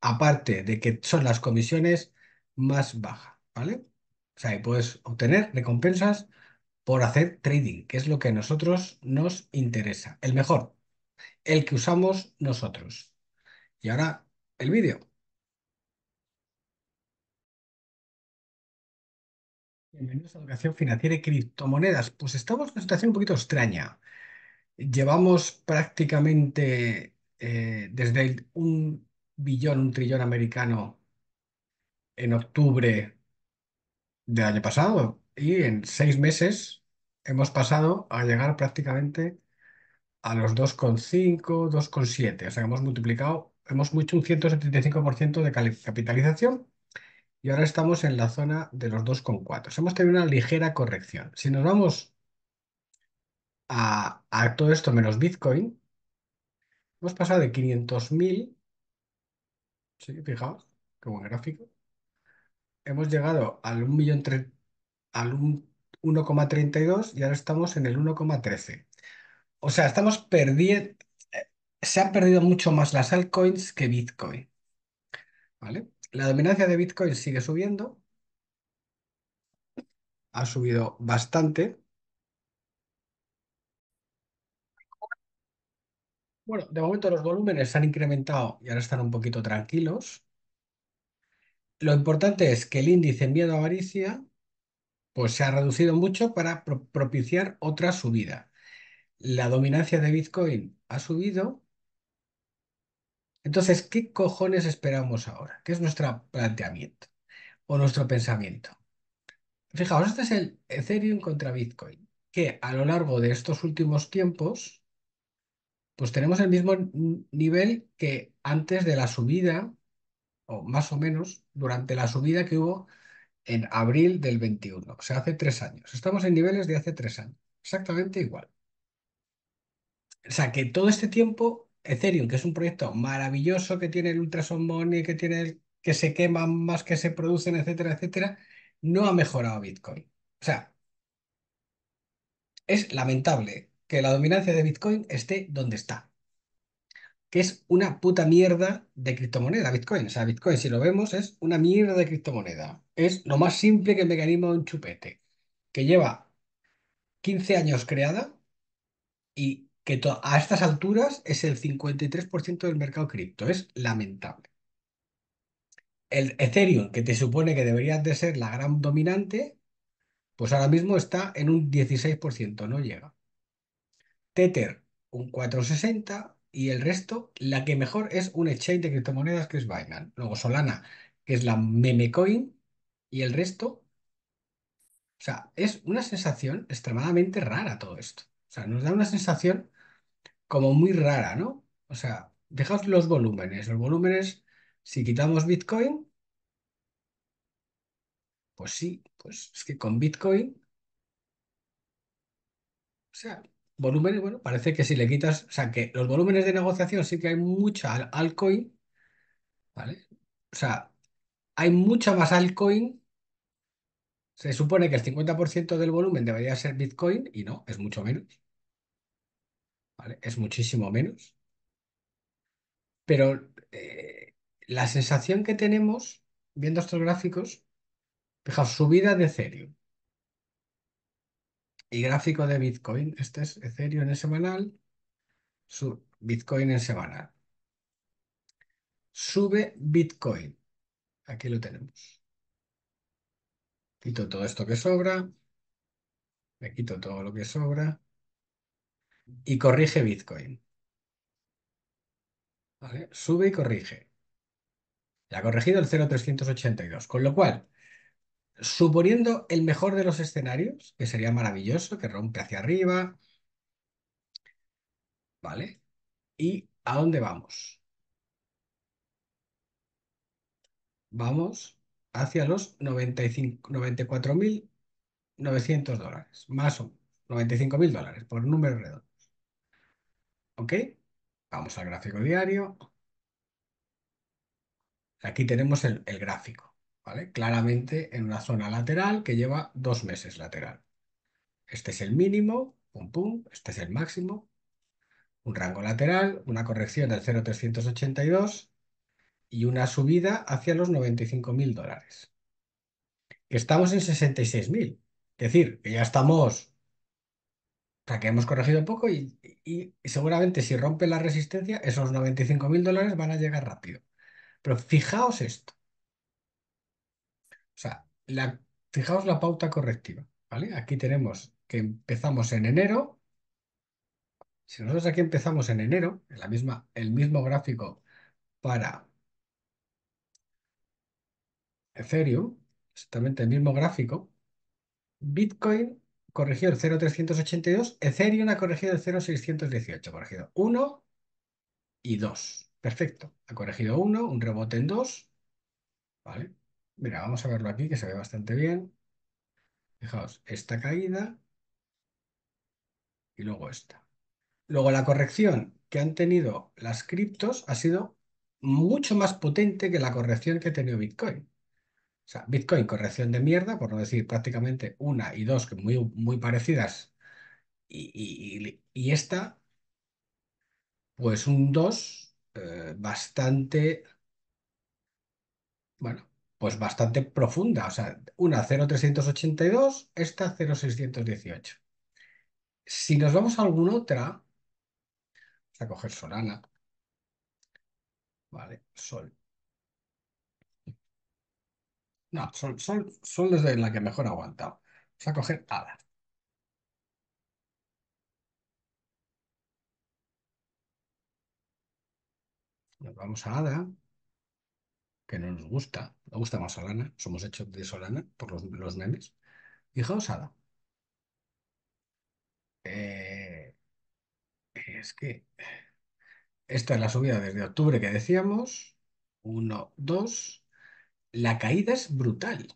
aparte de que son las comisiones más bajas, ¿vale? O sea, y puedes obtener recompensas por hacer trading, que es lo que a nosotros nos interesa, el mejor, el que usamos nosotros. Y ahora el vídeo. Bienvenidos a Educación Financiera y Criptomonedas. Pues estamos en una situación un poquito extraña. Llevamos prácticamente eh, desde un billón, un trillón americano en octubre del año pasado y en seis meses hemos pasado a llegar prácticamente a los 2,5, 2,7. O sea, hemos multiplicado, hemos hecho un 175% de capitalización y ahora estamos en la zona de los 2,4. hemos tenido una ligera corrección. Si nos vamos a, a todo esto menos Bitcoin, hemos pasado de 500.000 Sí, fijaos, qué buen gráfico. Hemos llegado al 1,32 y ahora estamos en el 1,13. O sea, estamos eh, se han perdido mucho más las altcoins que Bitcoin, ¿vale? La dominancia de Bitcoin sigue subiendo, ha subido bastante. Bueno, de momento los volúmenes han incrementado y ahora están un poquito tranquilos. Lo importante es que el índice en miedo a avaricia pues se ha reducido mucho para propiciar otra subida. La dominancia de Bitcoin ha subido. Entonces, ¿qué cojones esperamos ahora? ¿Qué es nuestro planteamiento o nuestro pensamiento? Fijaos, este es el Ethereum contra Bitcoin, que a lo largo de estos últimos tiempos pues tenemos el mismo nivel que antes de la subida, o más o menos, durante la subida que hubo en abril del 21, o sea, hace tres años. Estamos en niveles de hace tres años, exactamente igual. O sea, que todo este tiempo, Ethereum, que es un proyecto maravilloso, que tiene el Ultrason Money, que tiene que se queman más que se producen, etcétera, etcétera, no ha mejorado Bitcoin. O sea, es lamentable que la dominancia de Bitcoin esté donde está. Que es una puta mierda de criptomoneda Bitcoin. O sea, Bitcoin, si lo vemos, es una mierda de criptomoneda. Es lo más simple que el mecanismo de un chupete, que lleva 15 años creada y que a estas alturas es el 53% del mercado cripto. Es lamentable. El Ethereum, que te supone que debería de ser la gran dominante, pues ahora mismo está en un 16%, no llega. Tether un 460 y el resto, la que mejor es un exchange de criptomonedas que es Binance. Luego Solana, que es la memecoin y el resto. O sea, es una sensación extremadamente rara todo esto. O sea, nos da una sensación como muy rara, ¿no? O sea, dejad los volúmenes. Los volúmenes, si quitamos Bitcoin, pues sí, pues es que con Bitcoin, o sea, volúmenes, bueno, parece que si le quitas, o sea, que los volúmenes de negociación sí que hay mucha al altcoin, ¿vale? O sea, hay mucha más altcoin. Se supone que el 50% del volumen debería ser Bitcoin y no, es mucho menos. ¿Vale? Es muchísimo menos. Pero eh, la sensación que tenemos viendo estos gráficos, fijaos, subida de Ethereum, y gráfico de Bitcoin. Este es Ethereum en semanal, Bitcoin en semanal. Sube Bitcoin. Aquí lo tenemos. Quito todo esto que sobra. Me quito todo lo que sobra. Y corrige Bitcoin. Sube y corrige. Ya ha corregido el 0,382. Con lo cual, Suponiendo el mejor de los escenarios, que sería maravilloso, que rompe hacia arriba. ¿Vale? ¿Y a dónde vamos? Vamos hacia los 94.900 dólares, más o menos, 95.000 dólares, por número redondo, ¿Ok? Vamos al gráfico diario. Aquí tenemos el gráfico. Claramente en una zona lateral que lleva dos meses lateral. Este es el mínimo, pum pum, este es el máximo, un rango lateral, una corrección del 0,382 y una subida hacia los 95.000 dólares. Estamos en 66.000 es decir, que ya estamos, o que hemos corregido un poco y, seguramente si rompe la resistencia, esos 95.000 dólares van a llegar rápido. Pero fijaos esto, o sea, fijaos la pauta correctiva, ¿vale? Aquí tenemos que empezamos en enero. Si nosotros aquí empezamos en enero, en la misma, el mismo gráfico para Ethereum, exactamente el mismo gráfico, Bitcoin corrigió el 0,382, Ethereum ha corregido el 0,618, ha corregido 1 y 2. Perfecto, ha corregido 1, un rebote en 2, ¿vale? Mira, vamos a verlo aquí, que se ve bastante bien. Fijaos, esta caída y luego esta. Luego la corrección que han tenido las criptos ha sido mucho más potente que la corrección que ha tenido Bitcoin. O sea, Bitcoin corrección de mierda, por no decir prácticamente una y dos, que muy, muy parecidas. Y, y, esta, pues un 2 eh, bastante, bueno, pues bastante profunda. O sea, una 0,382, esta 0,618. Si nos vamos a alguna otra, vamos a coger Solana. Vale, Sol. No, Sol, Sol, Sol es la que mejor ha aguantado. Vamos a coger Ada. Nos vamos a Ada que no nos gusta, nos gusta más Solana, somos hechos de Solana por los, los memes. Fijaos, Ada. Eh, es que esta es la subida desde octubre que decíamos. Uno, dos. La caída es brutal.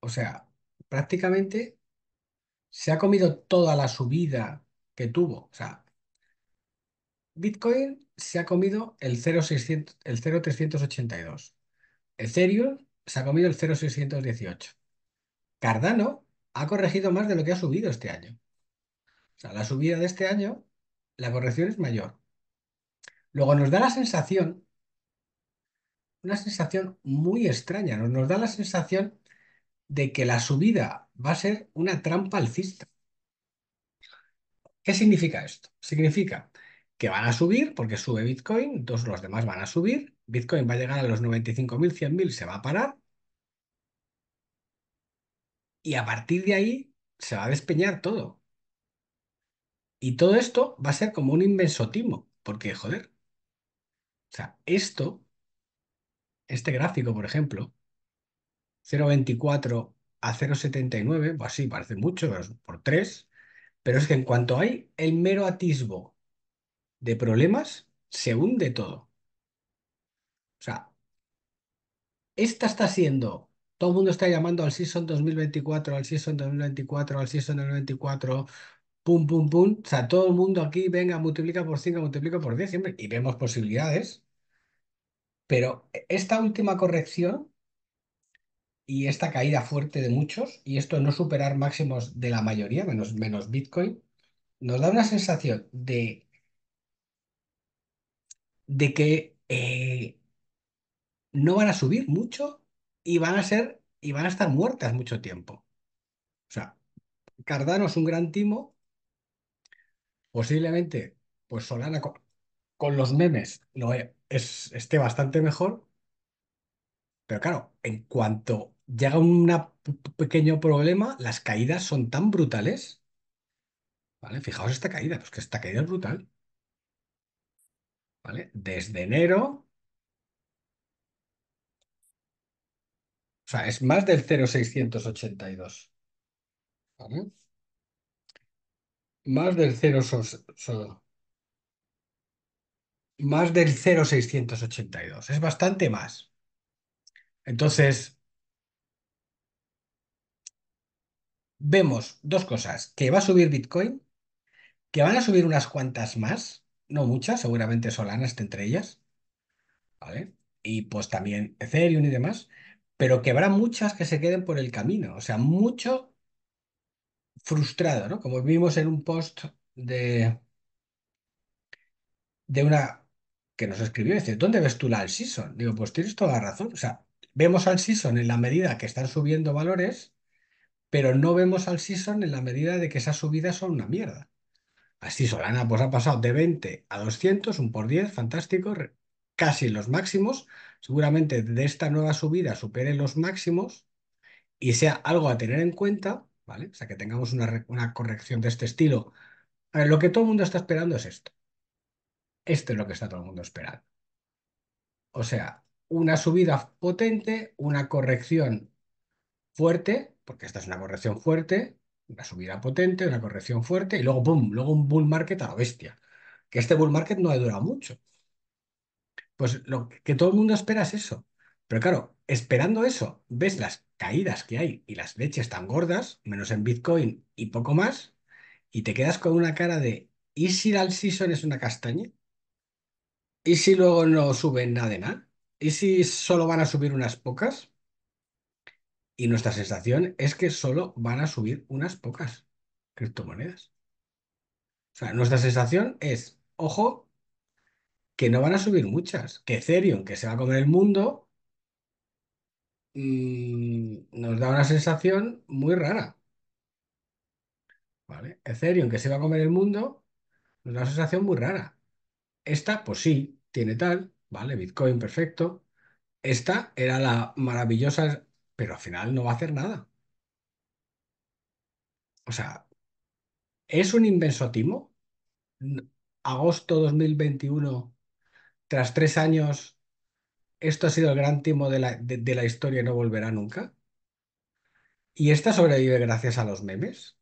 O sea, prácticamente se ha comido toda la subida que tuvo. O sea, Bitcoin se ha comido el el 0,382. Ethereum se ha comido el 0,618. Cardano ha corregido más de lo que ha subido este año. O sea, la subida de este año, la corrección es mayor. Luego nos da la sensación, una sensación muy extraña, nos da la sensación de que la subida va a ser una trampa alcista. ¿Qué significa esto? Significa que van a subir porque sube Bitcoin, todos los demás van a subir, Bitcoin va a llegar a los 95.000, 100.000, se va a parar y a partir de ahí se va a despeñar todo. Y todo esto va a ser como un inmenso timo, porque joder, o sea, esto, este gráfico, por ejemplo, 0.24 a 0.79, pues sí, parece mucho, por 3, pero es que en cuanto hay el mero atisbo de problemas se hunde todo. O sea, esta está siendo, todo el mundo está llamando al Season 2024, al Season 2024, al Season 2024, pum, pum, pum. O sea, todo el mundo aquí, venga, multiplica por 5, multiplica por 10, siempre, y vemos posibilidades. Pero esta última corrección y esta caída fuerte de muchos, y esto no superar máximos de la mayoría, menos, menos Bitcoin, nos da una sensación de de que eh, no van a subir mucho y van a ser y van a estar muertas mucho tiempo. O sea, Cardano es un gran timo, posiblemente, pues Solana con, los memes e-, es, esté bastante mejor, pero claro, en cuanto llega un pequeño problema, las caídas son tan brutales. ¿Vale? Fijaos esta caída, pues que esta caída es brutal. Desde enero. O sea, es más del 0,682. Más del 0, más del 0,682. Es bastante más. Entonces, vemos dos cosas. Que va a subir Bitcoin, que van a subir unas cuantas más no muchas, seguramente Solana está entre ellas, ¿vale? Y pues también Ethereum y demás, pero que habrá muchas que se queden por el camino, o sea, mucho frustrado, ¿no? Como vimos en un post de, de una que nos escribió, dice, ¿dónde ves tú la Al season? Digo, pues tienes toda la razón, o sea, vemos al season en la medida que están subiendo valores, pero no vemos al season en la medida de que esas subidas son una mierda. Así Solana pues ha pasado de 20 a 200, un por 10, fantástico, casi los máximos. Seguramente de esta nueva subida supere los máximos y sea algo a tener en cuenta, ¿vale? O sea, que tengamos una, una corrección de este estilo. lo que todo el mundo está esperando es esto. Esto es lo que está todo el mundo esperando. O sea, una subida potente, una corrección fuerte, porque esta es una corrección fuerte, una subida potente, una corrección fuerte y luego, ¡pum!, luego un bull market a la bestia. Que este bull market no ha durado mucho. Pues lo que todo el mundo espera es eso. Pero claro, esperando eso, ves las caídas que hay y las leches tan gordas, menos en Bitcoin y poco más, y te quedas con una cara de, ¿y si la season es una castaña? ¿Y si luego no suben nada de nada? ¿Y si solo van a subir unas pocas? Y nuestra sensación es que solo van a subir unas pocas criptomonedas. O sea, nuestra sensación es, ojo, que no van a subir muchas, que Ethereum, que se va a comer el mundo, mm, nos da una sensación muy rara. ¿Vale? Ethereum, que se va a comer el mundo, nos da una sensación muy rara. Esta, pues sí, tiene tal, ¿vale? Bitcoin, perfecto. Esta era la maravillosa pero al final no va a hacer nada. O sea, ¿es un timo? Agosto 2021, tras tres años, esto ha sido el gran timo de la, de, de la historia y no volverá nunca. Y esta sobrevive gracias a los memes.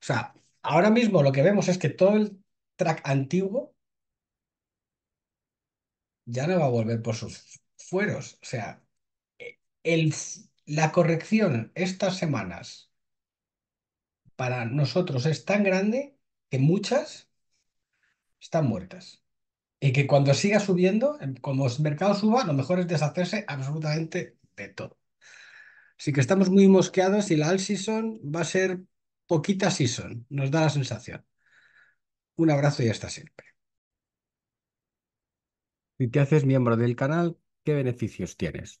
O sea, ahora mismo lo que vemos es que todo el track antiguo ya no va a volver por sus fueros. O sea, e, el, la corrección estas semanas para nosotros es tan grande que muchas están muertas. Y que cuando siga subiendo, como el mercado suba, lo mejor es deshacerse absolutamente de todo. Así que estamos muy mosqueados y la all season va a ser poquita season, nos da la sensación. Un abrazo y hasta siempre. Si te haces miembro del canal, ¿qué beneficios tienes?